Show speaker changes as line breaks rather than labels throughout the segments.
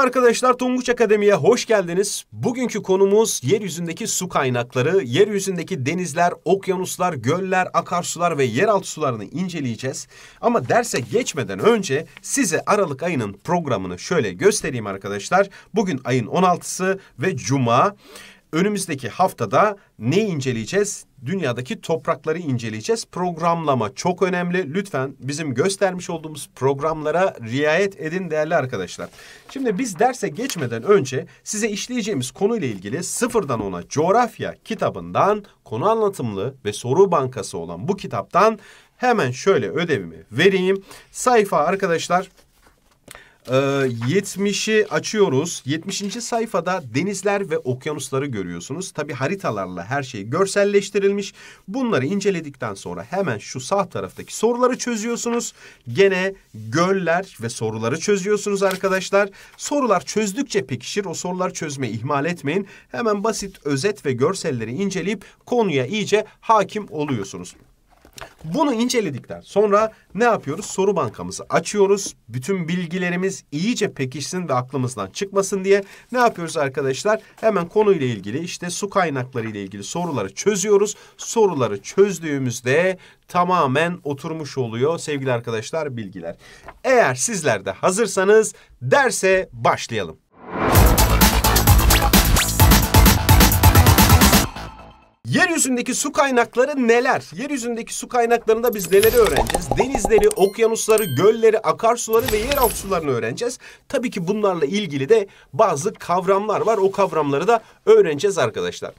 Merhaba arkadaşlar, Tonguç Akademi'ye hoş geldiniz. Bugünkü konumuz yeryüzündeki su kaynakları, yeryüzündeki denizler, okyanuslar, göller, akarsular ve yeraltı sularını inceleyeceğiz. Ama derse geçmeden önce size Aralık ayının programını şöyle göstereyim arkadaşlar. Bugün ayın 16'sı ve Cuma. Önümüzdeki haftada ne inceleyeceğiz? Dünyadaki toprakları inceleyeceğiz. Programlama çok önemli. Lütfen bizim göstermiş olduğumuz programlara riayet edin değerli arkadaşlar. Şimdi biz derse geçmeden önce size işleyeceğimiz konuyla ilgili sıfırdan ona coğrafya kitabından konu anlatımlı ve soru bankası olan bu kitaptan hemen şöyle ödevimi vereyim. Sayfa arkadaşlar ee, 70'i açıyoruz. 70. sayfada denizler ve okyanusları görüyorsunuz. Tabi haritalarla her şey görselleştirilmiş. Bunları inceledikten sonra hemen şu sağ taraftaki soruları çözüyorsunuz. Gene göller ve soruları çözüyorsunuz arkadaşlar. Sorular çözdükçe pekişir. O sorular çözmeyi ihmal etmeyin. Hemen basit özet ve görselleri inceleyip konuya iyice hakim oluyorsunuz. Bunu inceledikten sonra ne yapıyoruz? Soru bankamızı açıyoruz. Bütün bilgilerimiz iyice pekişsin ve aklımızdan çıkmasın diye ne yapıyoruz arkadaşlar? Hemen konuyla ilgili işte su kaynakları ile ilgili soruları çözüyoruz. Soruları çözdüğümüzde tamamen oturmuş oluyor sevgili arkadaşlar bilgiler. Eğer sizler de hazırsanız derse başlayalım. Yeryüzündeki su kaynakları neler? Yeryüzündeki su kaynaklarında biz neleri öğreneceğiz? Denizleri, okyanusları, gölleri, akarsuları ve yeraltı sularını öğreneceğiz. Tabii ki bunlarla ilgili de bazı kavramlar var. O kavramları da öğreneceğiz arkadaşlar.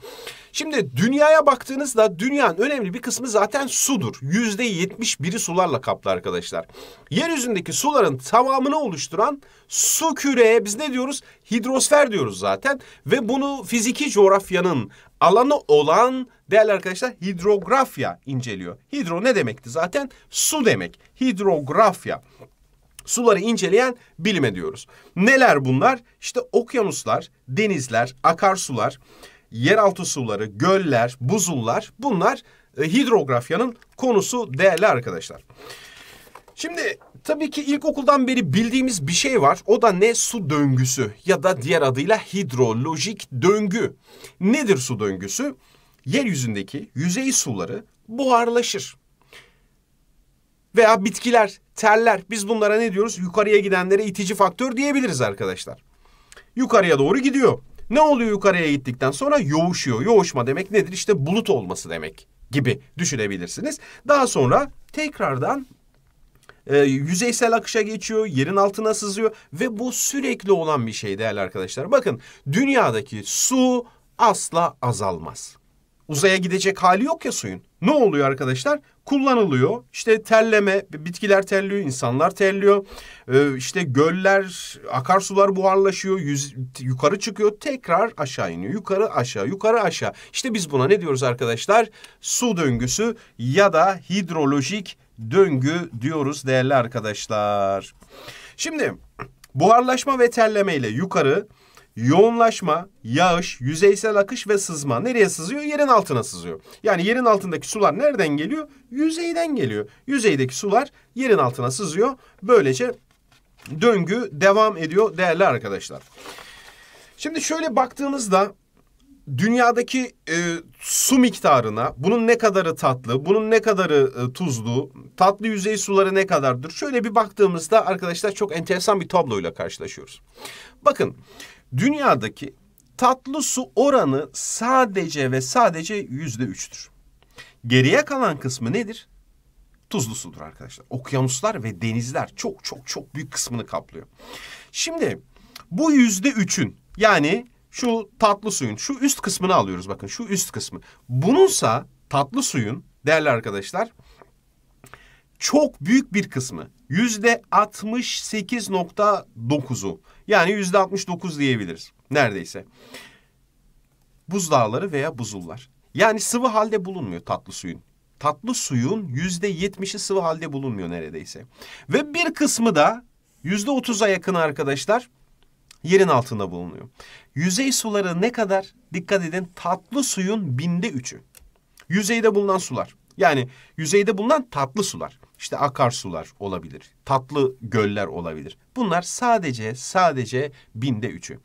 Şimdi dünyaya baktığınızda dünyanın önemli bir kısmı zaten sudur. Yüzde yetmiş biri sularla kaplı arkadaşlar. Yeryüzündeki suların tamamını oluşturan su küreye biz ne diyoruz? Hidrosfer diyoruz zaten. Ve bunu fiziki coğrafyanın alanı olan değerli arkadaşlar hidrografya inceliyor. Hidro ne demekti zaten? Su demek. Hidrografya. Suları inceleyen bilime diyoruz. Neler bunlar? İşte okyanuslar, denizler, akarsular, yeraltı suları, göller, buzullar bunlar e, hidrografyanın konusu değerli arkadaşlar. Şimdi Tabii ki ilkokuldan beri bildiğimiz bir şey var. O da ne? Su döngüsü ya da diğer adıyla hidrolojik döngü. Nedir su döngüsü? Yeryüzündeki yüzey suları buharlaşır. Veya bitkiler, terler biz bunlara ne diyoruz? Yukarıya gidenlere itici faktör diyebiliriz arkadaşlar. Yukarıya doğru gidiyor. Ne oluyor yukarıya gittikten sonra? Yoğuşuyor. Yoğuşma demek nedir? İşte bulut olması demek gibi düşünebilirsiniz. Daha sonra tekrardan e, yüzeysel akışa geçiyor, yerin altına sızıyor ve bu sürekli olan bir şey değerli arkadaşlar. Bakın dünyadaki su asla azalmaz. Uzaya gidecek hali yok ya suyun. Ne oluyor arkadaşlar? Kullanılıyor. İşte terleme, bitkiler terliyor, insanlar terliyor. Ee, işte göller, akarsular buharlaşıyor, yüz, yukarı çıkıyor, tekrar aşağı iniyor. Yukarı aşağı, yukarı aşağı. İşte biz buna ne diyoruz arkadaşlar? Su döngüsü ya da hidrolojik döngü diyoruz değerli arkadaşlar. Şimdi buharlaşma ve terleme ile yukarı yoğunlaşma, yağış, yüzeysel akış ve sızma. Nereye sızıyor? Yerin altına sızıyor. Yani yerin altındaki sular nereden geliyor? Yüzeyden geliyor. Yüzeydeki sular yerin altına sızıyor. Böylece döngü devam ediyor değerli arkadaşlar. Şimdi şöyle baktığımızda dünyadaki e, su miktarına, bunun ne kadarı tatlı, bunun ne kadarı e, tuzlu, tatlı yüzey suları ne kadardır? Şöyle bir baktığımızda arkadaşlar çok enteresan bir tabloyla karşılaşıyoruz. Bakın dünyadaki tatlı su oranı sadece ve sadece yüzde üçtür. Geriye kalan kısmı nedir? Tuzlu sudur arkadaşlar. Okyanuslar ve denizler çok çok çok büyük kısmını kaplıyor. Şimdi bu yüzde üçün yani şu tatlı suyun şu üst kısmını alıyoruz bakın şu üst kısmı. Bununsa tatlı suyun değerli arkadaşlar çok büyük bir kısmı yüzde 68.9'u yani yüzde 69 diyebiliriz neredeyse. Buzdağları veya buzullar. Yani sıvı halde bulunmuyor tatlı suyun. Tatlı suyun yüzde yetmişi sıvı halde bulunmuyor neredeyse. Ve bir kısmı da yüzde otuza yakın arkadaşlar yerin altında bulunuyor. Yüzey suları ne kadar? Dikkat edin tatlı suyun binde üçü. Yüzeyde bulunan sular. Yani yüzeyde bulunan tatlı sular. İşte akarsular olabilir, tatlı göller olabilir. Bunlar sadece sadece binde üçü.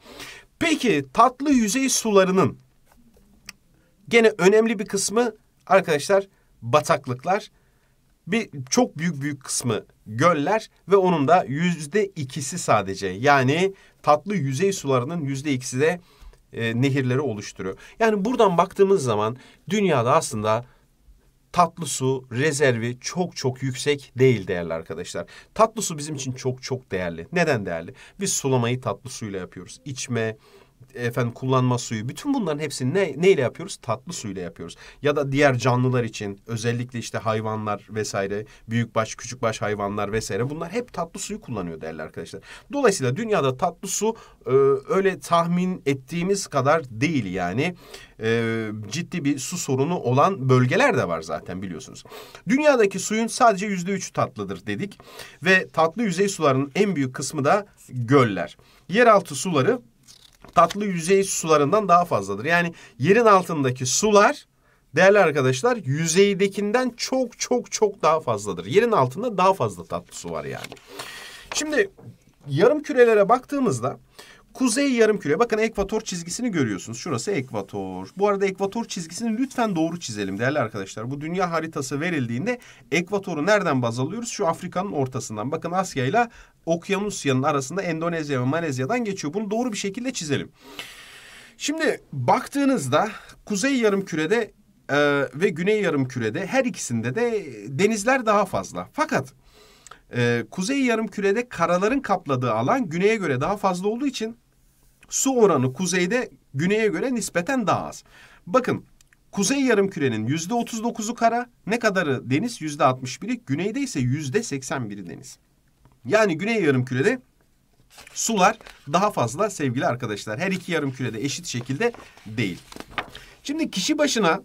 Peki tatlı yüzey sularının gene önemli bir kısmı arkadaşlar bataklıklar bir çok büyük büyük kısmı göller ve onun da yüzde ikisi sadece yani tatlı yüzey sularının yüzde ikisi de e, nehirleri oluşturuyor. Yani buradan baktığımız zaman dünyada aslında tatlı su rezervi çok çok yüksek değil değerli arkadaşlar. Tatlı su bizim için çok çok değerli. Neden değerli? Biz sulamayı tatlı suyla yapıyoruz. İçme, efendim kullanma suyu bütün bunların hepsini ne, neyle yapıyoruz? Tatlı suyla yapıyoruz. Ya da diğer canlılar için özellikle işte hayvanlar vesaire büyük baş, küçük baş hayvanlar vesaire bunlar hep tatlı suyu kullanıyor değerli arkadaşlar. Dolayısıyla dünyada tatlı su e, öyle tahmin ettiğimiz kadar değil yani e, ciddi bir su sorunu olan bölgeler de var zaten biliyorsunuz. Dünyadaki suyun sadece yüzde üçü tatlıdır dedik ve tatlı yüzey sularının en büyük kısmı da göller. Yeraltı suları tatlı yüzey sularından daha fazladır. Yani yerin altındaki sular değerli arkadaşlar yüzeydekinden çok çok çok daha fazladır. Yerin altında daha fazla tatlı su var yani. Şimdi yarım kürelere baktığımızda Kuzey yarım küre, Bakın ekvator çizgisini görüyorsunuz. Şurası ekvator. Bu arada ekvator çizgisini lütfen doğru çizelim değerli arkadaşlar. Bu dünya haritası verildiğinde ekvatoru nereden baz alıyoruz? Şu Afrika'nın ortasından. Bakın Asya ile Okyanusya'nın arasında Endonezya ve Malezya'dan geçiyor. Bunu doğru bir şekilde çizelim. Şimdi baktığınızda kuzey yarımkürede e, ve güney yarım kürede her ikisinde de denizler daha fazla. Fakat e, kuzey kürede karaların kapladığı alan güneye göre daha fazla olduğu için su oranı kuzeyde güneye göre nispeten daha az. Bakın Kuzey yarımkürenin yüzde %39'u kara, ne kadarı deniz yüzde %61'i, güneyde ise yüzde %81'i deniz. Yani güney yarım kürede sular daha fazla sevgili arkadaşlar. Her iki yarım kürede eşit şekilde değil. Şimdi kişi başına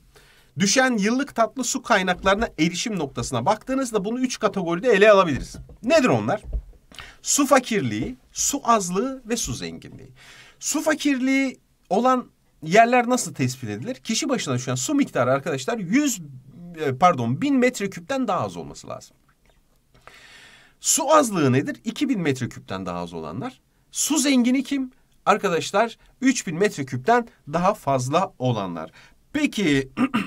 düşen yıllık tatlı su kaynaklarına erişim noktasına baktığınızda bunu üç kategoride ele alabiliriz. Nedir onlar? Su fakirliği, su azlığı ve su zenginliği. Su fakirliği olan yerler nasıl tespit edilir? Kişi başına şu an su miktarı arkadaşlar 100 e, pardon 1000 metreküpten daha az olması lazım. Su azlığı nedir? 2000 metreküpten daha az olanlar. Su zengini kim? Arkadaşlar 3000 metreküpten daha fazla olanlar. Peki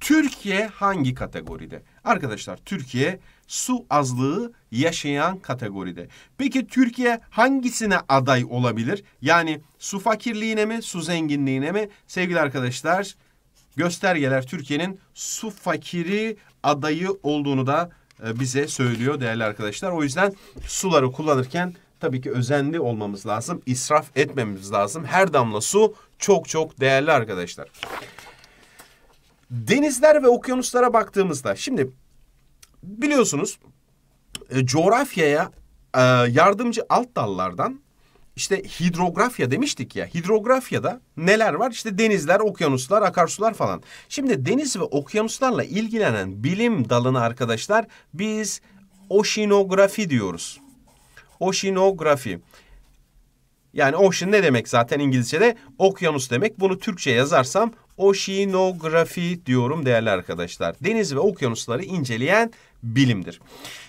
Türkiye hangi kategoride? Arkadaşlar Türkiye su azlığı yaşayan kategoride. Peki Türkiye hangisine aday olabilir? Yani su fakirliğine mi, su zenginliğine mi? Sevgili arkadaşlar, göstergeler Türkiye'nin su fakiri adayı olduğunu da e, bize söylüyor değerli arkadaşlar. O yüzden suları kullanırken tabii ki özenli olmamız lazım. İsraf etmemiz lazım. Her damla su çok çok değerli arkadaşlar. Denizler ve okyanuslara baktığımızda şimdi biliyorsunuz e, coğrafyaya e, yardımcı alt dallardan işte hidrografya demiştik ya. Hidrografyada neler var? İşte denizler, okyanuslar, akarsular falan. Şimdi deniz ve okyanuslarla ilgilenen bilim dalını arkadaşlar biz oşinografi diyoruz. Oşinografi. Yani ocean ne demek zaten İngilizce'de? Okyanus demek. Bunu Türkçe yazarsam oşinografi diyorum değerli arkadaşlar. Deniz ve okyanusları inceleyen bilimdir.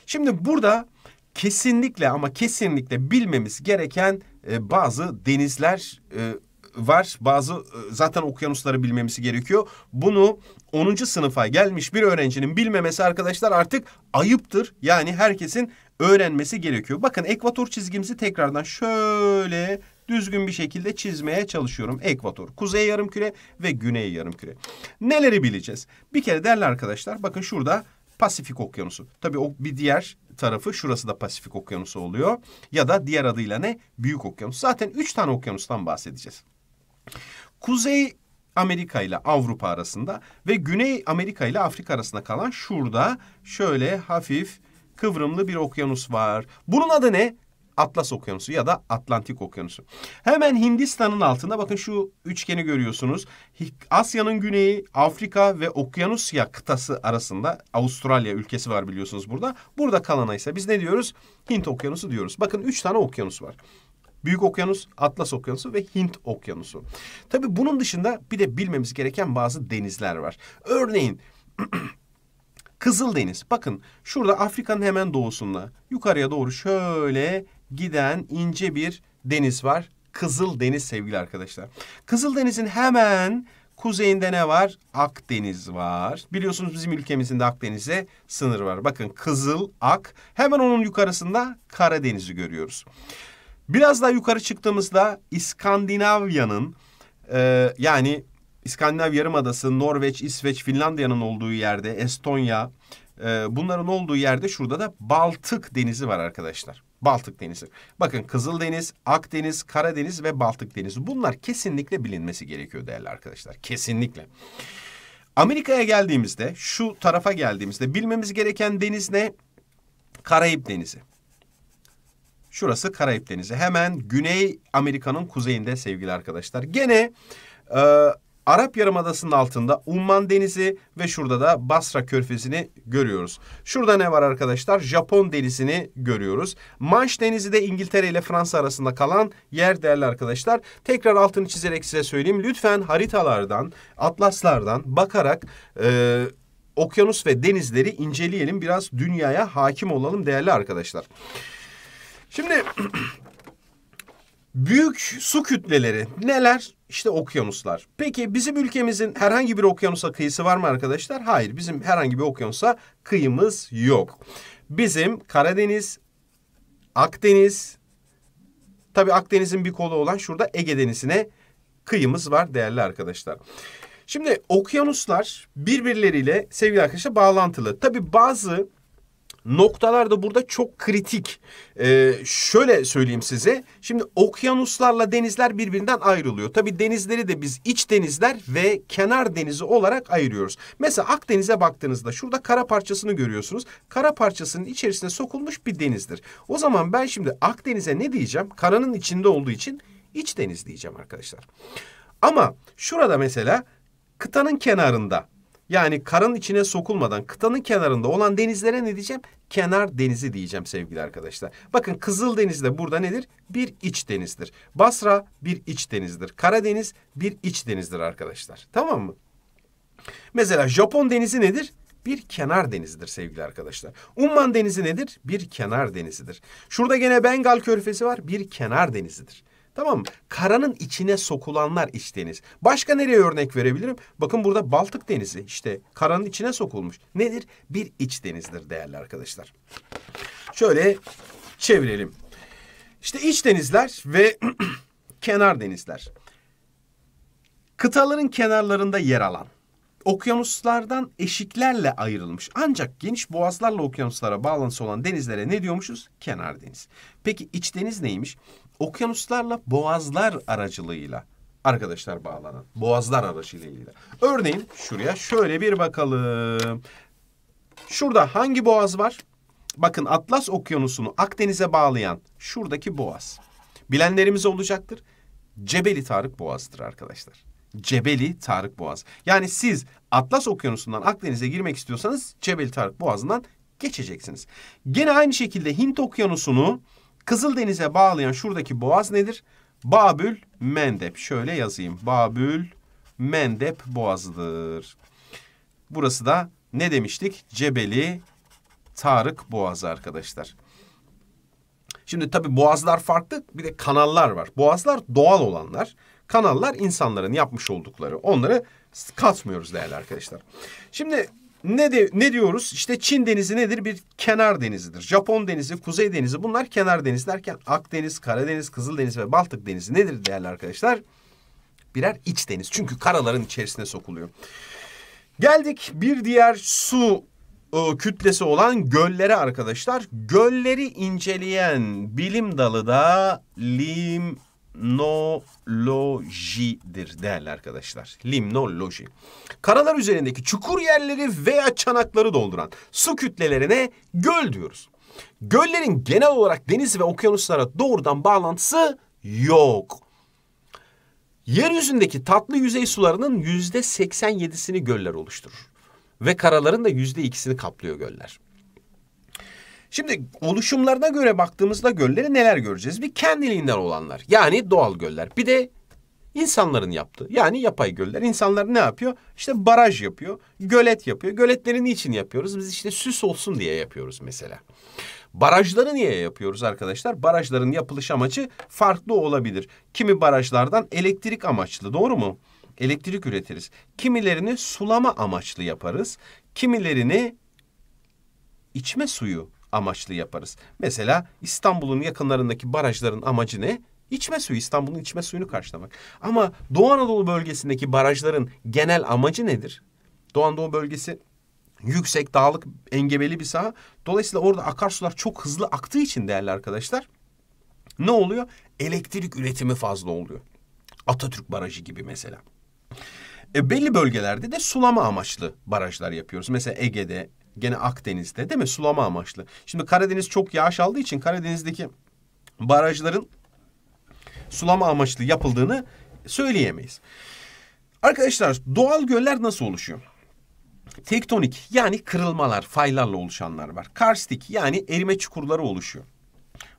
Şimdi burada kesinlikle ama kesinlikle bilmemiz gereken e, bazı denizler e, var. Bazı e, zaten okyanusları bilmemesi gerekiyor. Bunu 10. sınıfa gelmiş bir öğrencinin bilmemesi arkadaşlar artık ayıptır. Yani herkesin öğrenmesi gerekiyor. Bakın ekvator çizgimizi tekrardan şöyle düzgün bir şekilde çizmeye çalışıyorum. Ekvator, kuzey yarım küre ve güney yarım küre. Neleri bileceğiz? Bir kere değerli arkadaşlar bakın şurada Pasifik Okyanusu. Tabii o bir diğer tarafı şurası da Pasifik Okyanusu oluyor. Ya da diğer adıyla ne? Büyük Okyanus. Zaten üç tane okyanustan bahsedeceğiz. Kuzey Amerika ile Avrupa arasında ve Güney Amerika ile Afrika arasında kalan şurada şöyle hafif kıvrımlı bir okyanus var. Bunun adı ne? Atlas Okyanusu ya da Atlantik Okyanusu. Hemen Hindistan'ın altında bakın şu üçgeni görüyorsunuz. Asya'nın güneyi, Afrika ve Okyanusya kıtası arasında Avustralya ülkesi var biliyorsunuz burada. Burada kalana ise biz ne diyoruz? Hint Okyanusu diyoruz. Bakın üç tane okyanus var. Büyük Okyanus, Atlas Okyanusu ve Hint Okyanusu. Tabii bunun dışında bir de bilmemiz gereken bazı denizler var. Örneğin Kızıl Deniz. Bakın şurada Afrika'nın hemen doğusunda yukarıya doğru şöyle giden ince bir deniz var. Kızıl Deniz sevgili arkadaşlar. Kızıl Deniz'in hemen kuzeyinde ne var? Akdeniz var. Biliyorsunuz bizim ülkemizin de Akdeniz'e sınır var. Bakın Kızıl, Ak. Hemen onun yukarısında Karadeniz'i görüyoruz. Biraz daha yukarı çıktığımızda İskandinavya'nın e, yani İskandinav Yarımadası, Norveç, İsveç, Finlandiya'nın olduğu yerde, Estonya, e, bunların olduğu yerde şurada da Baltık Denizi var arkadaşlar. Baltık Denizi. Bakın Kızıldeniz, Akdeniz, Karadeniz ve Baltık Denizi. Bunlar kesinlikle bilinmesi gerekiyor değerli arkadaşlar. Kesinlikle. Amerika'ya geldiğimizde, şu tarafa geldiğimizde bilmemiz gereken deniz ne? Karayip Denizi. Şurası Karayip Denizi. Hemen Güney Amerika'nın kuzeyinde sevgili arkadaşlar. Gene e, Arap Yarımadası'nın altında Umman Denizi ve şurada da Basra Körfezi'ni görüyoruz. Şurada ne var arkadaşlar? Japon Denizi'ni görüyoruz. Manş Denizi de İngiltere ile Fransa arasında kalan yer değerli arkadaşlar. Tekrar altını çizerek size söyleyeyim. Lütfen haritalardan, atlaslardan bakarak... Ee, okyanus ve denizleri inceleyelim. Biraz dünyaya hakim olalım değerli arkadaşlar. Şimdi Büyük su kütleleri neler? İşte okyanuslar. Peki bizim ülkemizin herhangi bir okyanusa kıyısı var mı arkadaşlar? Hayır bizim herhangi bir okyanusa kıyımız yok. Bizim Karadeniz, Akdeniz, tabi Akdeniz'in bir kolu olan şurada Ege Denizi'ne kıyımız var değerli arkadaşlar. Şimdi okyanuslar birbirleriyle sevgili arkadaşlar bağlantılı. Tabi bazı noktalar da burada çok kritik. Ee, şöyle söyleyeyim size. Şimdi okyanuslarla denizler birbirinden ayrılıyor. Tabii denizleri de biz iç denizler ve kenar denizi olarak ayırıyoruz. Mesela Akdeniz'e baktığınızda şurada kara parçasını görüyorsunuz. Kara parçasının içerisine sokulmuş bir denizdir. O zaman ben şimdi Akdeniz'e ne diyeceğim? Karanın içinde olduğu için iç deniz diyeceğim arkadaşlar. Ama şurada mesela kıtanın kenarında yani karın içine sokulmadan kıtanın kenarında olan denizlere ne diyeceğim? Kenar denizi diyeceğim sevgili arkadaşlar. Bakın Kızıldeniz de burada nedir? Bir iç denizdir. Basra bir iç denizdir. Karadeniz bir iç denizdir arkadaşlar. Tamam mı? Mesela Japon denizi nedir? bir kenar denizidir sevgili arkadaşlar. Umman denizi nedir? Bir kenar denizidir. Şurada gene Bengal körfezi var. Bir kenar denizidir. Tamam mı? Karanın içine sokulanlar iç deniz. Başka nereye örnek verebilirim? Bakın burada Baltık Denizi işte karanın içine sokulmuş. Nedir? Bir iç denizdir değerli arkadaşlar. Şöyle çevirelim. İşte iç denizler ve kenar denizler. Kıtaların kenarlarında yer alan, okyanuslardan eşiklerle ayrılmış ancak geniş boğazlarla okyanuslara bağlantısı olan denizlere ne diyormuşuz? Kenar deniz. Peki iç deniz neymiş? okyanuslarla boğazlar aracılığıyla arkadaşlar bağlanan boğazlar aracılığıyla. Örneğin şuraya şöyle bir bakalım. Şurada hangi boğaz var? Bakın Atlas Okyanusu'nu Akdeniz'e bağlayan şuradaki boğaz. Bilenlerimiz olacaktır. Cebeli Tarık Boğazı'dır arkadaşlar. Cebeli Tarık Boğaz. Yani siz Atlas Okyanusu'ndan Akdeniz'e girmek istiyorsanız Cebeli Tarık Boğazı'ndan geçeceksiniz. Gene aynı şekilde Hint Okyanusu'nu Kızıldeniz'e bağlayan şuradaki boğaz nedir? Babül Mendep. Şöyle yazayım. Babül Mendep boğazıdır. Burası da ne demiştik? Cebeli Tarık Boğazı arkadaşlar. Şimdi tabii boğazlar farklı bir de kanallar var. Boğazlar doğal olanlar. Kanallar insanların yapmış oldukları. Onları katmıyoruz değerli arkadaşlar. Şimdi ne de, ne diyoruz? İşte Çin denizi nedir? Bir kenar denizidir. Japon denizi, Kuzey denizi bunlar kenar denizlerken derken Akdeniz, Karadeniz, Kızıldeniz ve Baltık denizi nedir değerli arkadaşlar? Birer iç deniz. Çünkü karaların içerisine sokuluyor. Geldik bir diğer su e, kütlesi olan göllere arkadaşlar. Gölleri inceleyen bilim dalı da lim limnolojidir değerli arkadaşlar. Limnoloji. Karalar üzerindeki çukur yerleri veya çanakları dolduran su kütlelerine göl diyoruz. Göllerin genel olarak deniz ve okyanuslara doğrudan bağlantısı yok. Yeryüzündeki tatlı yüzey sularının yüzde 87'sini göller oluşturur. Ve karaların da yüzde ikisini kaplıyor göller. Şimdi oluşumlarına göre baktığımızda gölleri neler göreceğiz? Bir kendiliğinden olanlar yani doğal göller. Bir de insanların yaptığı yani yapay göller. İnsanlar ne yapıyor? İşte baraj yapıyor, gölet yapıyor. Göletleri niçin yapıyoruz? Biz işte süs olsun diye yapıyoruz mesela. Barajları niye yapıyoruz arkadaşlar? Barajların yapılış amacı farklı olabilir. Kimi barajlardan elektrik amaçlı doğru mu? Elektrik üretiriz. Kimilerini sulama amaçlı yaparız. Kimilerini içme suyu amaçlı yaparız. Mesela İstanbul'un yakınlarındaki barajların amacı ne? İçme suyu, İstanbul'un içme suyunu karşılamak. Ama Doğu Anadolu bölgesindeki barajların genel amacı nedir? Doğu Anadolu bölgesi yüksek, dağlık, engebeli bir saha. Dolayısıyla orada akarsular çok hızlı aktığı için değerli arkadaşlar. Ne oluyor? Elektrik üretimi fazla oluyor. Atatürk Barajı gibi mesela. E, belli bölgelerde de sulama amaçlı barajlar yapıyoruz. Mesela Ege'de, Gene Akdeniz'de değil mi? Sulama amaçlı. Şimdi Karadeniz çok yağış aldığı için Karadeniz'deki barajların sulama amaçlı yapıldığını söyleyemeyiz. Arkadaşlar doğal göller nasıl oluşuyor? Tektonik yani kırılmalar, faylarla oluşanlar var. Karstik yani erime çukurları oluşuyor.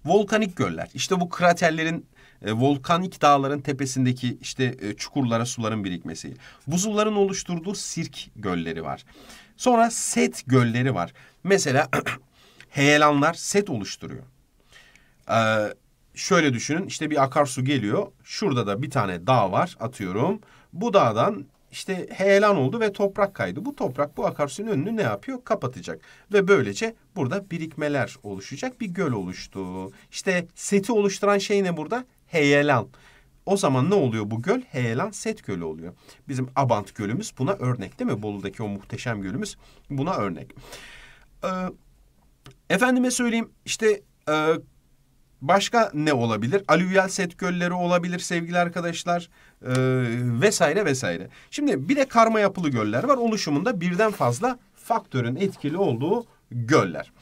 Volkanik göller işte bu kraterlerin e, volkanik dağların tepesindeki işte e, çukurlara suların birikmesi. Buzulların oluşturduğu sirk gölleri var. Sonra set gölleri var. Mesela heyelanlar set oluşturuyor. Ee, şöyle düşünün işte bir akarsu geliyor. Şurada da bir tane dağ var atıyorum. Bu dağdan işte heyelan oldu ve toprak kaydı. Bu toprak bu akarsunun önünü ne yapıyor? Kapatacak. Ve böylece burada birikmeler oluşacak. Bir göl oluştu. İşte seti oluşturan şey ne burada? Heyelan. O zaman ne oluyor bu göl? Heyelan Set Gölü oluyor. Bizim Abant Gölümüz buna örnek değil mi? Bolu'daki o muhteşem gölümüz buna örnek. Ee, efendime söyleyeyim işte e, başka ne olabilir? Alüvyal set gölleri olabilir sevgili arkadaşlar e, vesaire vesaire. Şimdi bir de karma yapılı göller var. Oluşumunda birden fazla faktörün etkili olduğu göller.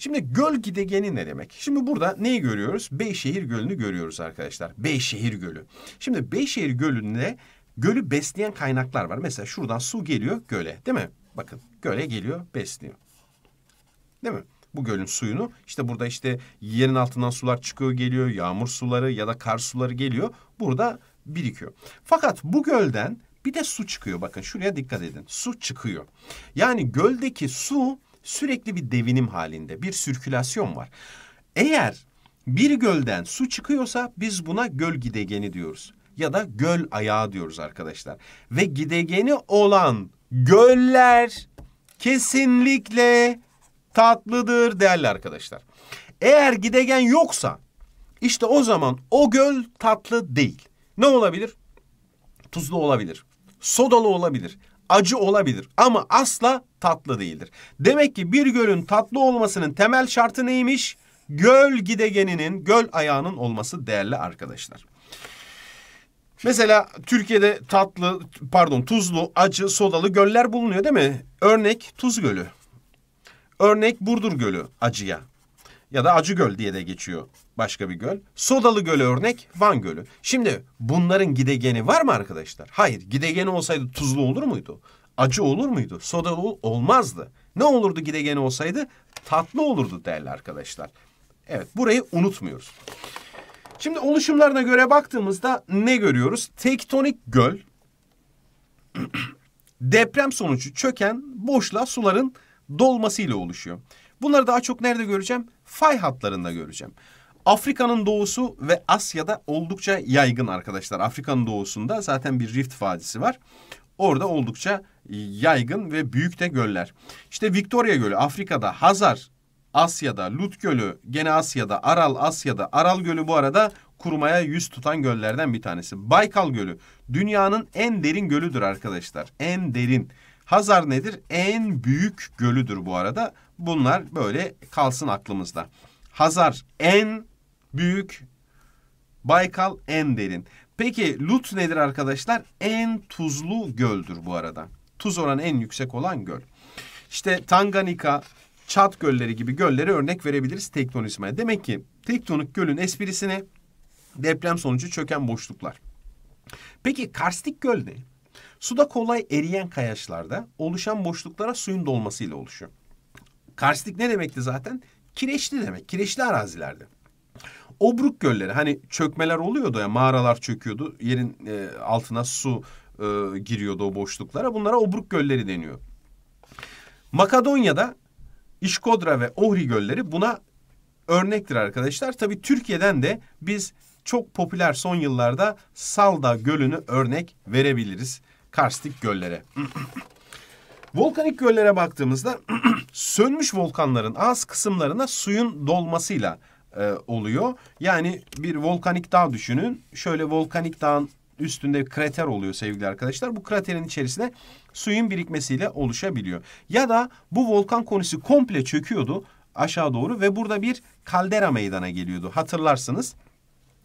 Şimdi göl gidegeni ne demek? Şimdi burada neyi görüyoruz? Beyşehir Gölü'nü görüyoruz arkadaşlar. Beyşehir Gölü. Şimdi Beyşehir Gölü'nde gölü besleyen kaynaklar var. Mesela şuradan su geliyor göle değil mi? Bakın göle geliyor besliyor. Değil mi? bu gölün suyunu işte burada işte yerin altından sular çıkıyor geliyor yağmur suları ya da kar suları geliyor burada birikiyor. Fakat bu gölden bir de su çıkıyor bakın şuraya dikkat edin su çıkıyor. Yani göldeki su sürekli bir devinim halinde, bir sirkülasyon var. Eğer bir gölden su çıkıyorsa biz buna göl gidegeni diyoruz ya da göl ayağı diyoruz arkadaşlar. Ve gidegeni olan göller kesinlikle tatlıdır değerli arkadaşlar. Eğer gidegen yoksa işte o zaman o göl tatlı değil. Ne olabilir? Tuzlu olabilir. Sodalı olabilir acı olabilir ama asla tatlı değildir. Demek ki bir gölün tatlı olmasının temel şartı neymiş? Göl gidegeninin, göl ayağının olması değerli arkadaşlar. Mesela Türkiye'de tatlı, pardon tuzlu, acı, sodalı göller bulunuyor değil mi? Örnek Tuz Gölü. Örnek Burdur Gölü acıya ya da Acıgöl diye de geçiyor başka bir göl. Sodalı Gölü örnek Van Gölü. Şimdi bunların gidegeni var mı arkadaşlar? Hayır gidegeni olsaydı tuzlu olur muydu? Acı olur muydu? Sodalı olmazdı. Ne olurdu gidegeni olsaydı? Tatlı olurdu değerli arkadaşlar. Evet burayı unutmuyoruz. Şimdi oluşumlarına göre baktığımızda ne görüyoruz? Tektonik göl, deprem sonucu çöken boşluğa suların dolmasıyla oluşuyor. Bunları daha çok nerede göreceğim? Fay hatlarında göreceğim. Afrika'nın doğusu ve Asya'da oldukça yaygın arkadaşlar. Afrika'nın doğusunda zaten bir rift vadisi var. Orada oldukça yaygın ve büyük de göller. İşte Victoria Gölü Afrika'da, Hazar Asya'da, Lut Gölü gene Asya'da, Aral Asya'da. Aral Gölü bu arada kurumaya yüz tutan göllerden bir tanesi. Baykal Gölü dünyanın en derin gölüdür arkadaşlar. En derin. Hazar nedir? En büyük gölüdür bu arada. Bunlar böyle kalsın aklımızda. Hazar en büyük, Baykal en derin. Peki Lut nedir arkadaşlar? En tuzlu göldür bu arada. Tuz oranı en yüksek olan göl. İşte Tanganyika, Çat gölleri gibi göllere örnek verebiliriz tektonizmaya. Demek ki tektonik gölün esprisini deprem sonucu çöken boşluklar. Peki karstik göl ne? Suda kolay eriyen kayaçlarda oluşan boşluklara suyun dolmasıyla oluşuyor. Karstik ne demekti zaten? Kireçli demek. Kireçli arazilerde. Obruk gölleri hani çökmeler oluyordu ya mağaralar çöküyordu. Yerin e, altına su e, giriyordu o boşluklara. Bunlara obruk gölleri deniyor. Makedonya'da İşkodra ve Ohri gölleri buna örnektir arkadaşlar. Tabii Türkiye'den de biz çok popüler son yıllarda Salda Gölü'nü örnek verebiliriz karstik göllere. Volkanik göllere baktığımızda sönmüş volkanların az kısımlarına suyun dolmasıyla e, oluyor. Yani bir volkanik dağ düşünün. Şöyle volkanik dağın üstünde bir krater oluyor sevgili arkadaşlar. Bu kraterin içerisinde suyun birikmesiyle oluşabiliyor. Ya da bu volkan konusu komple çöküyordu aşağı doğru ve burada bir kaldera meydana geliyordu. Hatırlarsınız.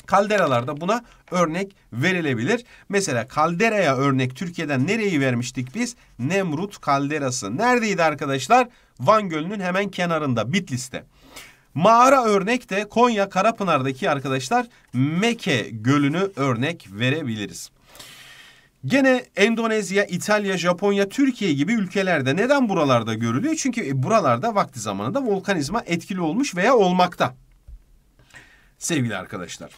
Kalderalarda buna örnek verilebilir. Mesela kalderaya örnek Türkiye'den nereyi vermiştik biz? Nemrut kalderası. Neredeydi arkadaşlar? Van Gölü'nün hemen kenarında Bitlis'te. Mağara örnek de Konya Karapınar'daki arkadaşlar Meke Gölü'nü örnek verebiliriz. Gene Endonezya, İtalya, Japonya, Türkiye gibi ülkelerde neden buralarda görülüyor? Çünkü e, buralarda vakti zamanında volkanizma etkili olmuş veya olmakta. Sevgili arkadaşlar.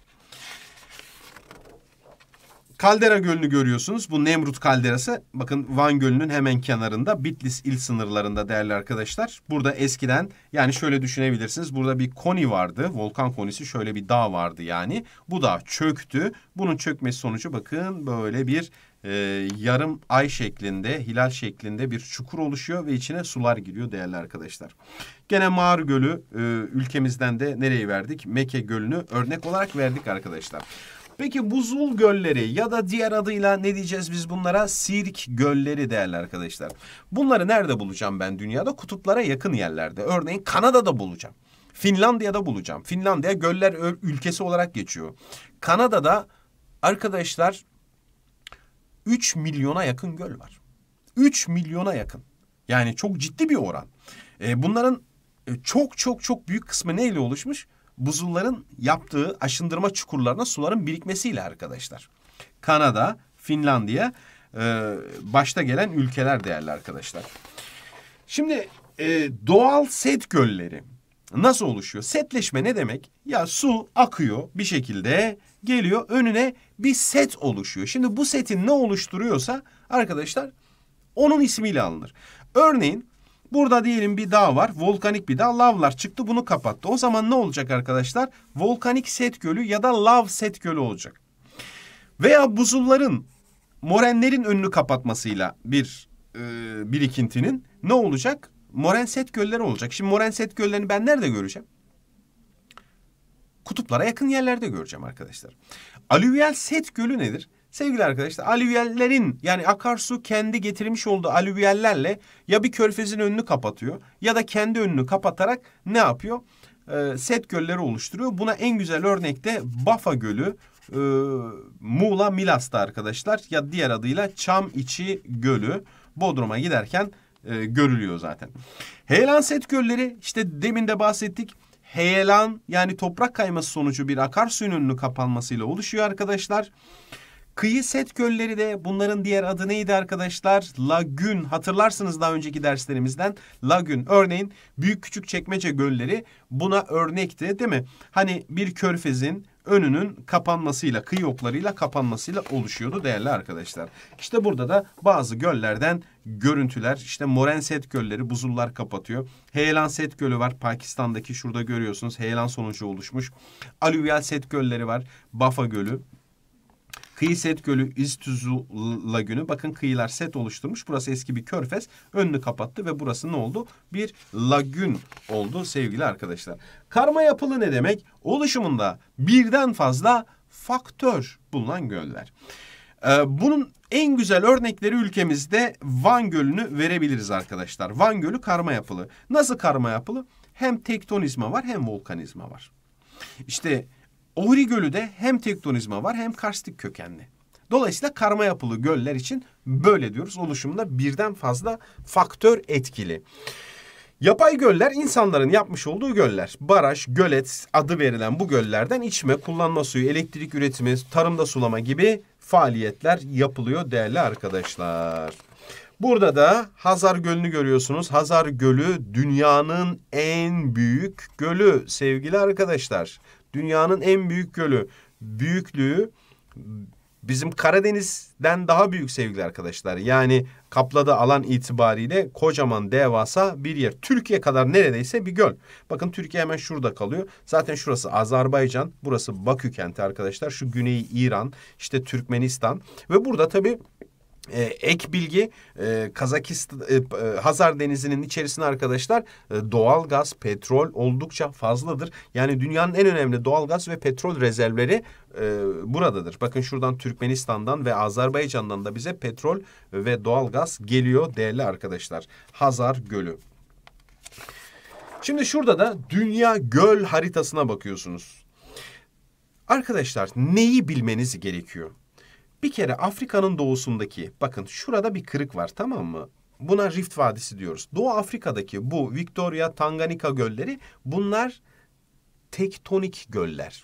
Kaldera Gölü'nü görüyorsunuz. Bu Nemrut Kalderası. Bakın Van Gölü'nün hemen kenarında Bitlis il sınırlarında değerli arkadaşlar. Burada eskiden yani şöyle düşünebilirsiniz. Burada bir koni vardı. Volkan konisi şöyle bir dağ vardı yani. Bu dağ çöktü. Bunun çökmesi sonucu bakın böyle bir e, yarım ay şeklinde, hilal şeklinde bir çukur oluşuyor ve içine sular giriyor değerli arkadaşlar. Gene Mağar Gölü e, ülkemizden de nereyi verdik? Meke Gölü'nü örnek olarak verdik arkadaşlar. Peki buzul gölleri ya da diğer adıyla ne diyeceğiz biz bunlara? Sirk gölleri değerli arkadaşlar. Bunları nerede bulacağım ben dünyada? Kutuplara yakın yerlerde. Örneğin Kanada'da bulacağım. Finlandiya'da bulacağım. Finlandiya göller ülkesi olarak geçiyor. Kanada'da arkadaşlar 3 milyona yakın göl var. 3 milyona yakın. Yani çok ciddi bir oran. E, bunların e, çok çok çok büyük kısmı neyle oluşmuş? buzulların yaptığı aşındırma çukurlarına suların birikmesiyle arkadaşlar. Kanada, Finlandiya e, başta gelen ülkeler değerli arkadaşlar. Şimdi e, doğal set gölleri nasıl oluşuyor? Setleşme ne demek? Ya su akıyor bir şekilde geliyor önüne bir set oluşuyor. Şimdi bu setin ne oluşturuyorsa arkadaşlar onun ismiyle alınır. Örneğin Burada diyelim bir dağ var. Volkanik bir dağ. Lavlar çıktı bunu kapattı. O zaman ne olacak arkadaşlar? Volkanik set gölü ya da lav set gölü olacak. Veya buzulların morenlerin önünü kapatmasıyla bir e, birikintinin ne olacak? Moren set gölleri olacak. Şimdi moren set göllerini ben nerede göreceğim? Kutuplara yakın yerlerde göreceğim arkadaşlar. Alüvyal set gölü nedir? Sevgili arkadaşlar alüvyellerin yani akarsu kendi getirmiş olduğu alüvyellerle ya bir körfezin önünü kapatıyor ya da kendi önünü kapatarak ne yapıyor? E, set gölleri oluşturuyor. Buna en güzel örnek de Bafa Gölü e, Muğla Milas'ta arkadaşlar ya diğer adıyla Çam İçi Gölü Bodrum'a giderken e, görülüyor zaten. Heyelan set gölleri işte demin de bahsettik. Heyelan yani toprak kayması sonucu bir akarsuyun önünü kapanmasıyla oluşuyor arkadaşlar. Arkadaşlar Kıyı set gölleri de bunların diğer adı neydi arkadaşlar? Lagün. Hatırlarsınız daha önceki derslerimizden. Lagün. Örneğin büyük küçük çekmece gölleri buna örnekti değil mi? Hani bir körfezin önünün kapanmasıyla, kıyı oklarıyla kapanmasıyla oluşuyordu değerli arkadaşlar. İşte burada da bazı göllerden görüntüler. İşte set gölleri buzullar kapatıyor. Heyelan Set gölü var. Pakistan'daki şurada görüyorsunuz. Heyelan sonucu oluşmuş. Alüvyal Set gölleri var. Bafa gölü. Kıyı Set Gölü İztuzu Lagünü bakın kıyılar set oluşturmuş. Burası eski bir körfez. Önünü kapattı ve burası ne oldu? Bir lagün oldu sevgili arkadaşlar. Karma yapılı ne demek? Oluşumunda birden fazla faktör bulunan göller. Ee, bunun en güzel örnekleri ülkemizde Van Gölü'nü verebiliriz arkadaşlar. Van Gölü karma yapılı. Nasıl karma yapılı? Hem tektonizma var hem volkanizma var. İşte Ohri Gölü de hem tektonizma var hem karstik kökenli. Dolayısıyla karma yapılı göller için böyle diyoruz. Oluşumda birden fazla faktör etkili. Yapay göller insanların yapmış olduğu göller. Baraj, gölet adı verilen bu göllerden içme, kullanma suyu, elektrik üretimi, tarımda sulama gibi faaliyetler yapılıyor değerli arkadaşlar. Burada da Hazar Gölü'nü görüyorsunuz. Hazar Gölü dünyanın en büyük gölü sevgili arkadaşlar. Dünyanın en büyük gölü. Büyüklüğü bizim Karadeniz'den daha büyük sevgili arkadaşlar. Yani kapladığı alan itibariyle kocaman devasa bir yer. Türkiye kadar neredeyse bir göl. Bakın Türkiye hemen şurada kalıyor. Zaten şurası Azerbaycan, burası Bakü kenti arkadaşlar. Şu güneyi İran, işte Türkmenistan ve burada tabii ee, ek bilgi e, Kazakistan e, e, Hazar Denizi'nin içerisinde arkadaşlar e, doğal gaz, petrol oldukça fazladır. Yani dünyanın en önemli doğal gaz ve petrol rezervleri e, buradadır. Bakın şuradan Türkmenistan'dan ve Azerbaycan'dan da bize petrol ve doğal gaz geliyor değerli arkadaşlar. Hazar Gölü. Şimdi şurada da dünya göl haritasına bakıyorsunuz. Arkadaşlar neyi bilmeniz gerekiyor? Bir kere Afrika'nın doğusundaki bakın şurada bir kırık var tamam mı? Buna Rift Vadisi diyoruz. Doğu Afrika'daki bu Victoria, Tanganyika gölleri bunlar tektonik göller.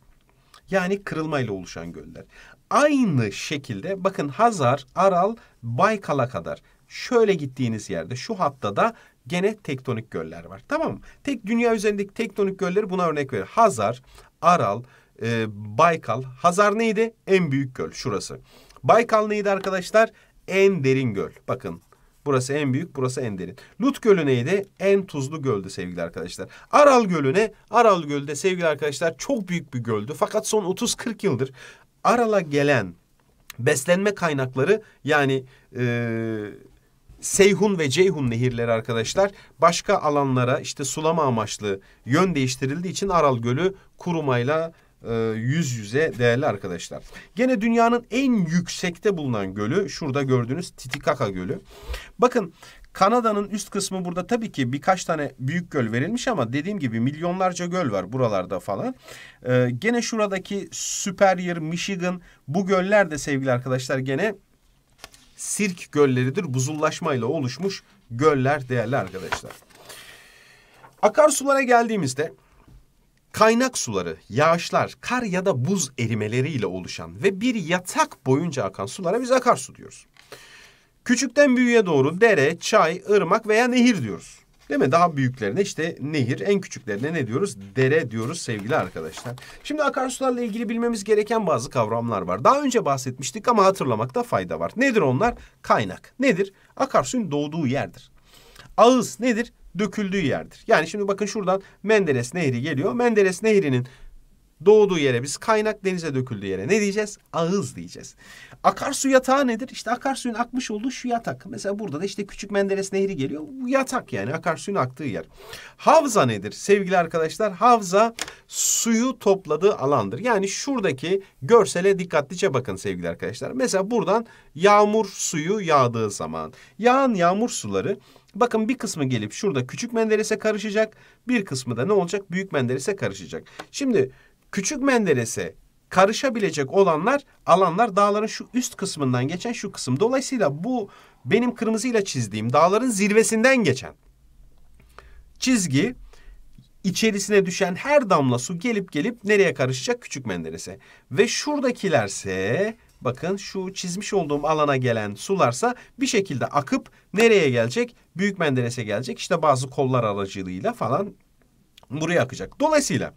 Yani kırılmayla oluşan göller. Aynı şekilde bakın Hazar, Aral, Baykal'a kadar şöyle gittiğiniz yerde şu hatta da gene tektonik göller var. Tamam mı? Tek dünya üzerindeki tektonik gölleri buna örnek verir. Hazar, Aral, e, Baykal. Hazar neydi? En büyük göl şurası. Baykal neydi arkadaşlar? En derin göl. Bakın burası en büyük burası en derin. Lut Gölü neydi? En tuzlu göldü sevgili arkadaşlar. Aral Gölü ne? Aral Gölü de sevgili arkadaşlar çok büyük bir göldü. Fakat son 30-40 yıldır Aral'a gelen beslenme kaynakları yani... E, Seyhun ve Ceyhun nehirleri arkadaşlar başka alanlara işte sulama amaçlı yön değiştirildiği için Aral Gölü kurumayla e, yüz yüze değerli arkadaşlar. Gene dünyanın en yüksekte bulunan gölü şurada gördüğünüz Titikaka Gölü. Bakın Kanada'nın üst kısmı burada tabii ki birkaç tane büyük göl verilmiş ama dediğim gibi milyonlarca göl var buralarda falan. Ee, gene şuradaki Superior, Michigan bu göller de sevgili arkadaşlar gene sirk gölleridir. Buzullaşmayla oluşmuş göller değerli arkadaşlar. Akarsulara geldiğimizde Kaynak suları, yağışlar, kar ya da buz erimeleriyle oluşan ve bir yatak boyunca akan sulara biz akarsu diyoruz. Küçükten büyüğe doğru dere, çay, ırmak veya nehir diyoruz. Değil mi? Daha büyüklerine işte nehir, en küçüklerine ne diyoruz? Dere diyoruz sevgili arkadaşlar. Şimdi akarsularla ilgili bilmemiz gereken bazı kavramlar var. Daha önce bahsetmiştik ama hatırlamakta fayda var. Nedir onlar? Kaynak. Nedir? Akarsuyun doğduğu yerdir. Ağız nedir? döküldüğü yerdir. Yani şimdi bakın şuradan Menderes Nehri geliyor. Menderes Nehri'nin Doğduğu yere biz kaynak denize döküldüğü yere ne diyeceğiz? Ağız diyeceğiz. Akarsu yatağı nedir? İşte akarsuyun akmış olduğu şu yatak. Mesela burada da işte Küçük Menderes Nehri geliyor. Bu yatak yani akarsuyun aktığı yer. Havza nedir? Sevgili arkadaşlar havza suyu topladığı alandır. Yani şuradaki görsele dikkatlice bakın sevgili arkadaşlar. Mesela buradan yağmur suyu yağdığı zaman yağan yağmur suları Bakın bir kısmı gelip şurada küçük menderes'e karışacak. Bir kısmı da ne olacak? Büyük menderes'e karışacak. Şimdi Küçük Menderes'e karışabilecek olanlar alanlar dağların şu üst kısmından geçen şu kısım. Dolayısıyla bu benim kırmızıyla çizdiğim dağların zirvesinden geçen çizgi içerisine düşen her damla su gelip gelip nereye karışacak? Küçük Menderes'e. Ve şuradakilerse bakın şu çizmiş olduğum alana gelen sularsa bir şekilde akıp nereye gelecek? Büyük Menderes'e gelecek. İşte bazı kollar aracılığıyla falan buraya akacak. Dolayısıyla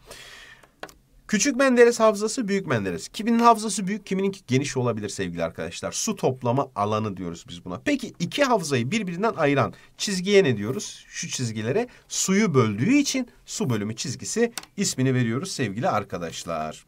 Küçük Menderes Havzası, Büyük Menderes. Kiminin havzası büyük, kimininki geniş olabilir sevgili arkadaşlar. Su toplama alanı diyoruz biz buna. Peki iki havzayı birbirinden ayıran çizgiye ne diyoruz? Şu çizgilere suyu böldüğü için su bölümü çizgisi ismini veriyoruz sevgili arkadaşlar.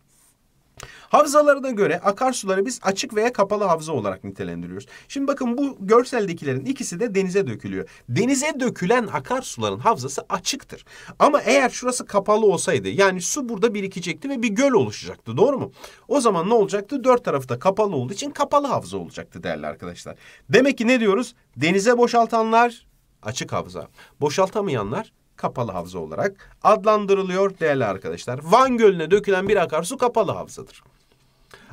Havzalarına göre akarsuları biz açık veya kapalı havza olarak nitelendiriyoruz. Şimdi bakın bu görseldekilerin ikisi de denize dökülüyor. Denize dökülen akarsuların havzası açıktır. Ama eğer şurası kapalı olsaydı yani su burada birikecekti ve bir göl oluşacaktı doğru mu? O zaman ne olacaktı? Dört tarafı da kapalı olduğu için kapalı havza olacaktı değerli arkadaşlar. Demek ki ne diyoruz? Denize boşaltanlar açık havza. Boşaltamayanlar kapalı havza olarak adlandırılıyor değerli arkadaşlar. Van Gölü'ne dökülen bir akarsu kapalı havzadır.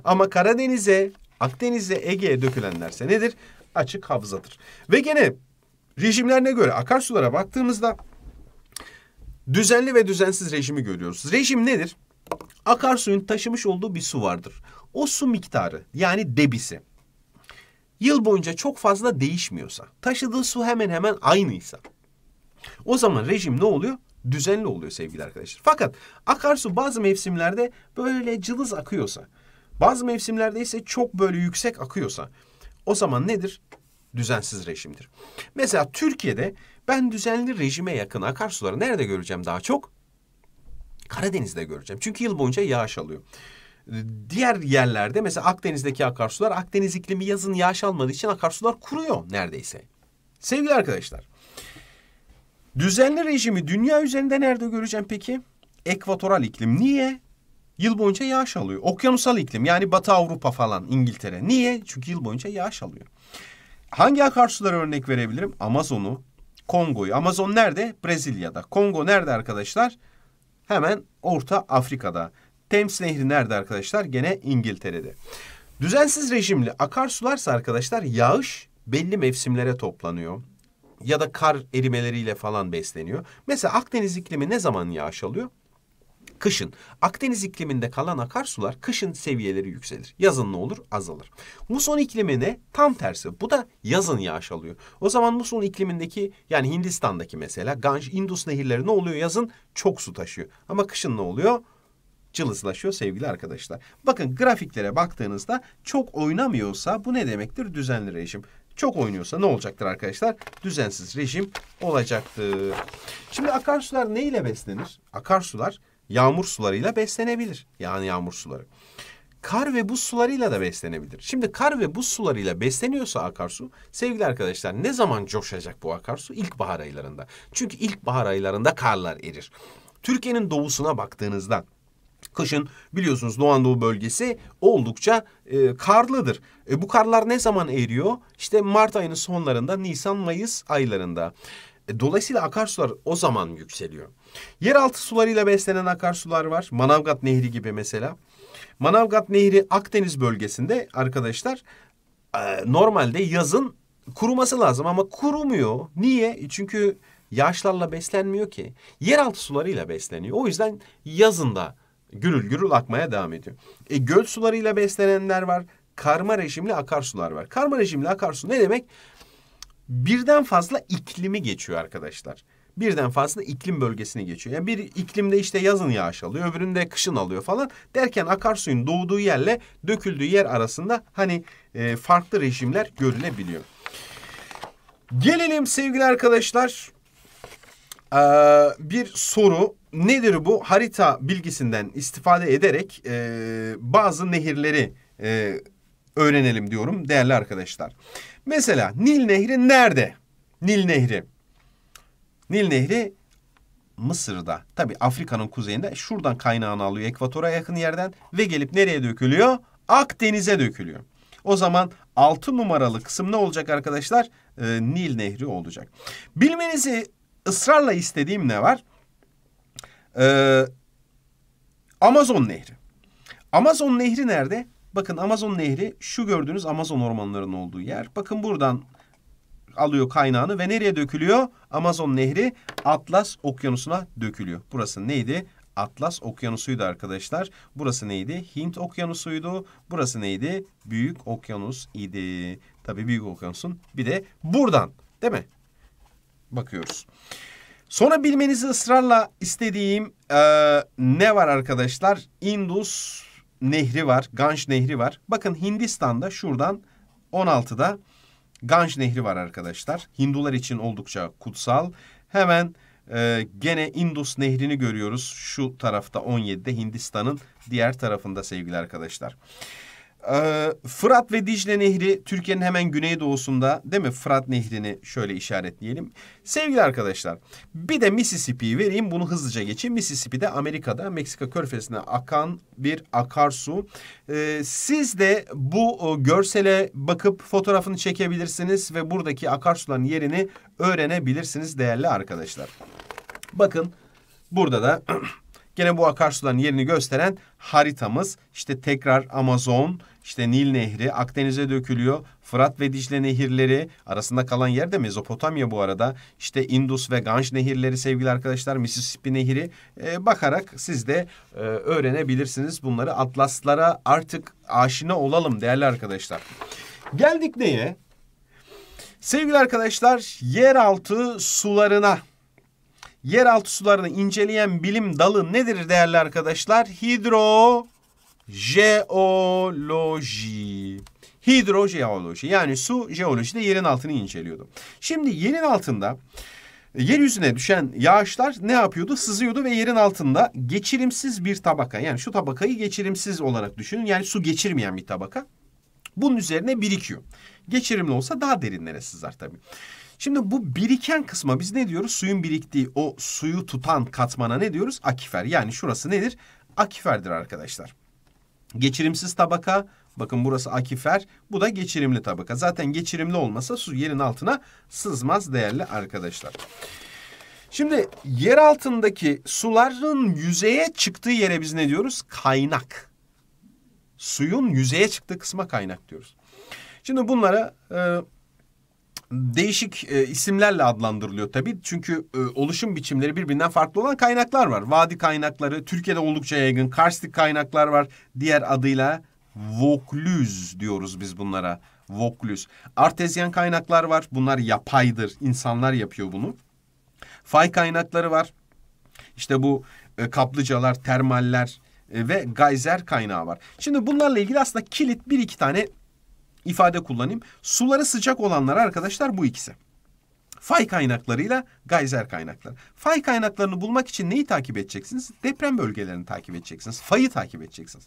Ama Karadeniz'e, Akdeniz'e, Ege'ye dökülenlerse nedir? Açık havzadır. Ve gene rejimlerine göre akarsulara baktığımızda düzenli ve düzensiz rejimi görüyoruz. Rejim nedir? Akarsuyun taşımış olduğu bir su vardır. O su miktarı yani debisi yıl boyunca çok fazla değişmiyorsa, taşıdığı su hemen hemen aynıysa o zaman rejim ne oluyor? Düzenli oluyor sevgili arkadaşlar. Fakat akarsu bazı mevsimlerde böyle cılız akıyorsa, bazı mevsimlerde ise çok böyle yüksek akıyorsa o zaman nedir? Düzensiz rejimdir. Mesela Türkiye'de ben düzenli rejime yakın akarsuları nerede göreceğim daha çok? Karadeniz'de göreceğim. Çünkü yıl boyunca yağış alıyor. Diğer yerlerde mesela Akdeniz'deki akarsular Akdeniz iklimi yazın yağış almadığı için akarsular kuruyor neredeyse. Sevgili arkadaşlar Düzenli rejimi dünya üzerinde nerede göreceğim peki? Ekvatoral iklim. Niye? Yıl boyunca yağış alıyor. Okyanusal iklim yani Batı Avrupa falan İngiltere. Niye? Çünkü yıl boyunca yağış alıyor. Hangi akarsulara örnek verebilirim? Amazon'u, Kongo'yu. Amazon nerede? Brezilya'da. Kongo nerede arkadaşlar? Hemen Orta Afrika'da. Thames Nehri nerede arkadaşlar? Gene İngiltere'de. Düzensiz rejimli akarsularsa arkadaşlar yağış belli mevsimlere toplanıyor ya da kar erimeleriyle falan besleniyor. Mesela Akdeniz iklimi ne zaman yağış alıyor? Kışın. Akdeniz ikliminde kalan akarsular kışın seviyeleri yükselir. Yazın ne olur? Azalır. Muson iklimine Tam tersi. Bu da yazın yağış alıyor. O zaman muson iklimindeki yani Hindistan'daki mesela Ganj, Indus nehirleri ne oluyor yazın? Çok su taşıyor. Ama kışın ne oluyor? cılızlaşıyor sevgili arkadaşlar. Bakın grafiklere baktığınızda çok oynamıyorsa bu ne demektir? Düzenli rejim çok oynuyorsa ne olacaktır arkadaşlar? Düzensiz rejim olacaktır. Şimdi akarsular ne ile beslenir? Akarsular yağmur sularıyla beslenebilir. Yani yağmur suları. Kar ve buz sularıyla da beslenebilir. Şimdi kar ve buz sularıyla besleniyorsa akarsu sevgili arkadaşlar ne zaman coşacak bu akarsu? İlkbahar aylarında. Çünkü ilkbahar aylarında karlar erir. Türkiye'nin doğusuna baktığınızda Kışın biliyorsunuz Doğu Anadolu bölgesi oldukça e, karlıdır. E, bu karlar ne zaman eriyor? İşte Mart ayının sonlarında, Nisan-Mayıs aylarında. E, dolayısıyla akarsular o zaman yükseliyor. Yeraltı sularıyla beslenen akarsular var. Manavgat Nehri gibi mesela. Manavgat Nehri Akdeniz bölgesinde arkadaşlar e, normalde yazın kuruması lazım ama kurumuyor. Niye? E, çünkü yağışlarla beslenmiyor ki. Yeraltı sularıyla besleniyor. O yüzden yazında gürül gürül akmaya devam ediyor. E, göl sularıyla beslenenler var. Karma rejimli akarsular var. Karma rejimli akarsu ne demek? Birden fazla iklimi geçiyor arkadaşlar. Birden fazla iklim bölgesini geçiyor. Yani bir iklimde işte yazın yağış alıyor, öbüründe kışın alıyor falan. Derken akarsuyun doğduğu yerle döküldüğü yer arasında hani e, farklı rejimler görülebiliyor. Gelelim sevgili arkadaşlar ee, bir soru nedir bu? Harita bilgisinden istifade ederek e, bazı nehirleri e, öğrenelim diyorum değerli arkadaşlar. Mesela Nil Nehri nerede? Nil Nehri. Nil Nehri Mısır'da. Tabi Afrika'nın kuzeyinde şuradan kaynağını alıyor ekvatora yakın yerden ve gelip nereye dökülüyor? Akdeniz'e dökülüyor. O zaman 6 numaralı kısım ne olacak arkadaşlar? Ee, Nil Nehri olacak. Bilmenizi ısrarla istediğim ne var? Ee, Amazon Nehri. Amazon Nehri nerede? Bakın Amazon Nehri şu gördüğünüz Amazon ormanlarının olduğu yer. Bakın buradan alıyor kaynağını ve nereye dökülüyor? Amazon Nehri Atlas Okyanusu'na dökülüyor. Burası neydi? Atlas Okyanusu'ydu arkadaşlar. Burası neydi? Hint Okyanusu'ydu. Burası neydi? Büyük Okyanus idi. Tabii Büyük Okyanus'un bir de buradan değil mi? bakıyoruz. Sonra bilmenizi ısrarla istediğim e, ne var arkadaşlar? Indus Nehri var, Ganj Nehri var. Bakın Hindistan'da şuradan 16'da Ganj Nehri var arkadaşlar. Hindular için oldukça kutsal. Hemen e, gene Indus Nehri'ni görüyoruz. Şu tarafta 17'de Hindistan'ın diğer tarafında sevgili arkadaşlar. Ee, Fırat ve Dicle Nehri Türkiye'nin hemen güneydoğusunda değil mi? Fırat Nehri'ni şöyle işaretleyelim. Sevgili arkadaşlar bir de Mississippi'yi vereyim bunu hızlıca geçeyim. Mississippi de Amerika'da Meksika körfezine akan bir akarsu. Ee, siz de bu görsele bakıp fotoğrafını çekebilirsiniz ve buradaki akarsuların yerini öğrenebilirsiniz değerli arkadaşlar. Bakın burada da Gene bu akarsuların yerini gösteren haritamız işte tekrar Amazon, işte Nil Nehri, Akdeniz'e dökülüyor. Fırat ve Dicle nehirleri arasında kalan yer de Mezopotamya bu arada. İşte Indus ve Ganj nehirleri sevgili arkadaşlar, Mississippi nehri e, bakarak siz de e, öğrenebilirsiniz bunları. Atlaslara artık aşina olalım değerli arkadaşlar. Geldik neye? Sevgili arkadaşlar yeraltı sularına yeraltı sularını inceleyen bilim dalı nedir değerli arkadaşlar? Hidro jeoloji. Hidrojeoloji yani su jeolojide yerin altını inceliyordu. Şimdi yerin altında yeryüzüne düşen yağışlar ne yapıyordu? Sızıyordu ve yerin altında geçirimsiz bir tabaka yani şu tabakayı geçirimsiz olarak düşünün yani su geçirmeyen bir tabaka. Bunun üzerine birikiyor. Geçirimli olsa daha derinlere sızar tabii. Şimdi bu biriken kısma biz ne diyoruz? Suyun biriktiği o suyu tutan katmana ne diyoruz? Akifer. Yani şurası nedir? Akiferdir arkadaşlar. Geçirimsiz tabaka. Bakın burası akifer. Bu da geçirimli tabaka. Zaten geçirimli olmasa su yerin altına sızmaz değerli arkadaşlar. Şimdi yer altındaki suların yüzeye çıktığı yere biz ne diyoruz? Kaynak. Suyun yüzeye çıktığı kısma kaynak diyoruz. Şimdi bunlara e, değişik e, isimlerle adlandırılıyor tabii. Çünkü e, oluşum biçimleri birbirinden farklı olan kaynaklar var. Vadi kaynakları Türkiye'de oldukça yaygın. Karstik kaynaklar var. Diğer adıyla vokluz diyoruz biz bunlara. vokluz Artezyen kaynaklar var. Bunlar yapaydır. İnsanlar yapıyor bunu. Fay kaynakları var. İşte bu e, kaplıcalar, termaller e, ve gayzer kaynağı var. Şimdi bunlarla ilgili aslında kilit bir iki tane ifade kullanayım. Suları sıcak olanlar arkadaşlar bu ikisi. Fay kaynaklarıyla gayzer kaynakları. Fay kaynaklarını bulmak için neyi takip edeceksiniz? Deprem bölgelerini takip edeceksiniz. Fayı takip edeceksiniz.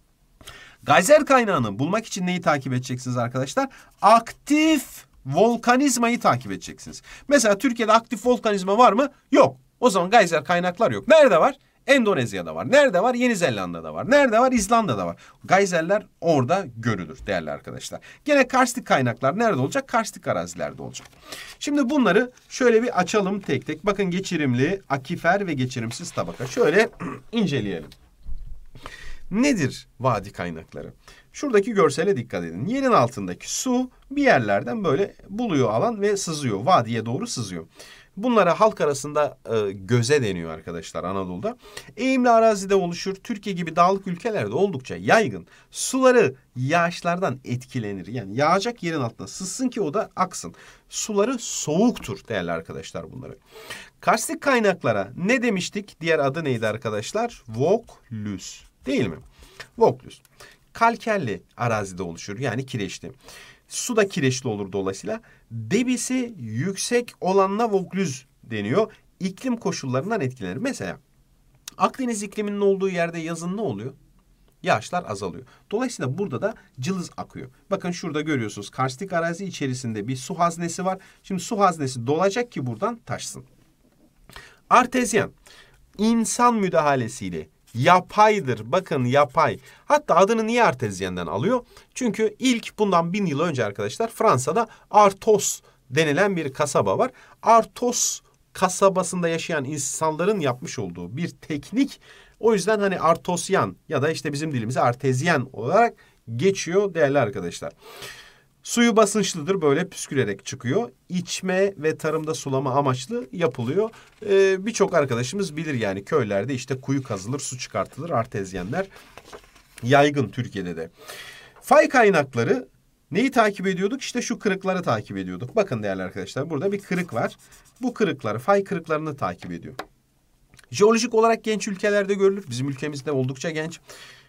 Gayzer kaynağını bulmak için neyi takip edeceksiniz arkadaşlar? Aktif volkanizmayı takip edeceksiniz. Mesela Türkiye'de aktif volkanizma var mı? Yok. O zaman gayzer kaynaklar yok. Nerede var? Endonezya'da var. Nerede var? Yeni Zelanda'da var. Nerede var? İzlanda'da var. Geyserler orada görülür değerli arkadaşlar. Gene karstik kaynaklar nerede olacak? Karstik arazilerde olacak. Şimdi bunları şöyle bir açalım tek tek. Bakın geçirimli, akifer ve geçirimsiz tabaka. Şöyle inceleyelim. Nedir vadi kaynakları? Şuradaki görsele dikkat edin. Yerin altındaki su bir yerlerden böyle buluyor alan ve sızıyor. Vadiye doğru sızıyor. Bunlara halk arasında e, göze deniyor arkadaşlar Anadolu'da. Eğimli arazide oluşur. Türkiye gibi dağlık ülkelerde oldukça yaygın. Suları yağışlardan etkilenir. Yani yağacak yerin altına sızsın ki o da aksın. Suları soğuktur değerli arkadaşlar bunları. Karstik kaynaklara ne demiştik? Diğer adı neydi arkadaşlar? Voklüs değil mi? Voklüs. Kalkerli arazide oluşur yani kireçli. Su da kireçli olur dolayısıyla debisi yüksek olanla voklüz deniyor. İklim koşullarından etkilenir. Mesela Akdeniz ikliminin olduğu yerde yazın ne oluyor? Yağışlar azalıyor. Dolayısıyla burada da cılız akıyor. Bakın şurada görüyorsunuz karstik arazi içerisinde bir su haznesi var. Şimdi su haznesi dolacak ki buradan taşsın. Artezyen insan müdahalesiyle yapaydır. Bakın yapay. Hatta adını niye arteziyyenden alıyor? Çünkü ilk bundan bin yıl önce arkadaşlar Fransa'da Artos denilen bir kasaba var. Artos kasabasında yaşayan insanların yapmış olduğu bir teknik. O yüzden hani artosyan ya da işte bizim dilimize artezyen olarak geçiyor değerli arkadaşlar. Suyu basınçlıdır böyle püskürerek çıkıyor. İçme ve tarımda sulama amaçlı yapılıyor. Ee, Birçok arkadaşımız bilir yani köylerde işte kuyu kazılır, su çıkartılır artezyenler. Yaygın Türkiye'de de. Fay kaynakları neyi takip ediyorduk? İşte şu kırıkları takip ediyorduk. Bakın değerli arkadaşlar burada bir kırık var. Bu kırıkları fay kırıklarını takip ediyor. Jeolojik olarak genç ülkelerde görülür. Bizim ülkemizde oldukça genç.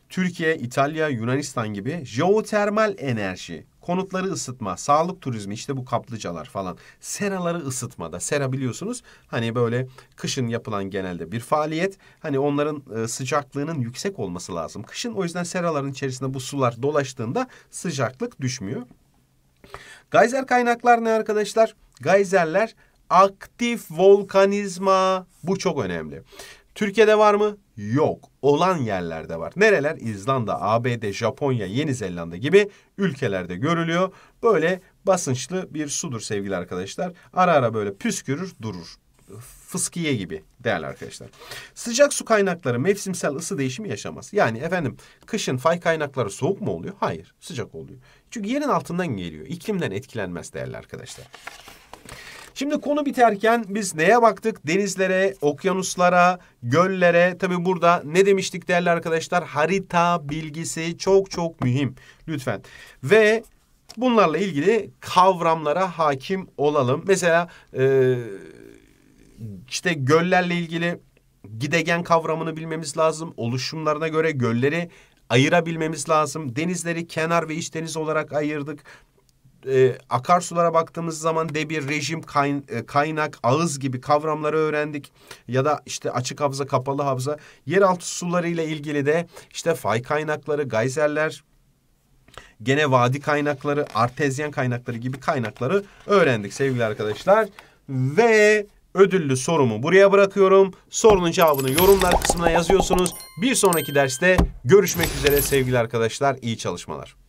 Türkiye, İtalya, Yunanistan gibi jeotermal enerji konutları ısıtma, sağlık turizmi işte bu kaplıcalar falan. Seraları ısıtmada. Sera biliyorsunuz hani böyle kışın yapılan genelde bir faaliyet. Hani onların e, sıcaklığının yüksek olması lazım. Kışın o yüzden seraların içerisinde bu sular dolaştığında sıcaklık düşmüyor. Gayzer kaynaklar ne arkadaşlar? Gayzerler aktif volkanizma bu çok önemli. Türkiye'de var mı? Yok. Olan yerlerde var. Nereler? İzlanda, ABD, Japonya, Yeni Zelanda gibi ülkelerde görülüyor. Böyle basınçlı bir sudur sevgili arkadaşlar. Ara ara böyle püskürür durur. Fıskiye gibi değerli arkadaşlar. Sıcak su kaynakları mevsimsel ısı değişimi yaşamaz. Yani efendim kışın fay kaynakları soğuk mu oluyor? Hayır sıcak oluyor. Çünkü yerin altından geliyor. İklimden etkilenmez değerli arkadaşlar. Şimdi konu biterken biz neye baktık? Denizlere, okyanuslara, göllere. Tabi burada ne demiştik değerli arkadaşlar? Harita bilgisi çok çok mühim. Lütfen. Ve bunlarla ilgili kavramlara hakim olalım. Mesela e, işte göllerle ilgili gidegen kavramını bilmemiz lazım. Oluşumlarına göre gölleri ayırabilmemiz lazım. Denizleri kenar ve iç deniz olarak ayırdık e, akarsulara baktığımız zaman debir, rejim, kayn, e, kaynak, ağız gibi kavramları öğrendik. Ya da işte açık havza, kapalı havza. Yeraltı suları ile ilgili de işte fay kaynakları, gayzerler, gene vadi kaynakları, artezyen kaynakları gibi kaynakları öğrendik sevgili arkadaşlar. Ve ödüllü sorumu buraya bırakıyorum. Sorunun cevabını yorumlar kısmına yazıyorsunuz. Bir sonraki derste görüşmek üzere sevgili arkadaşlar. İyi çalışmalar.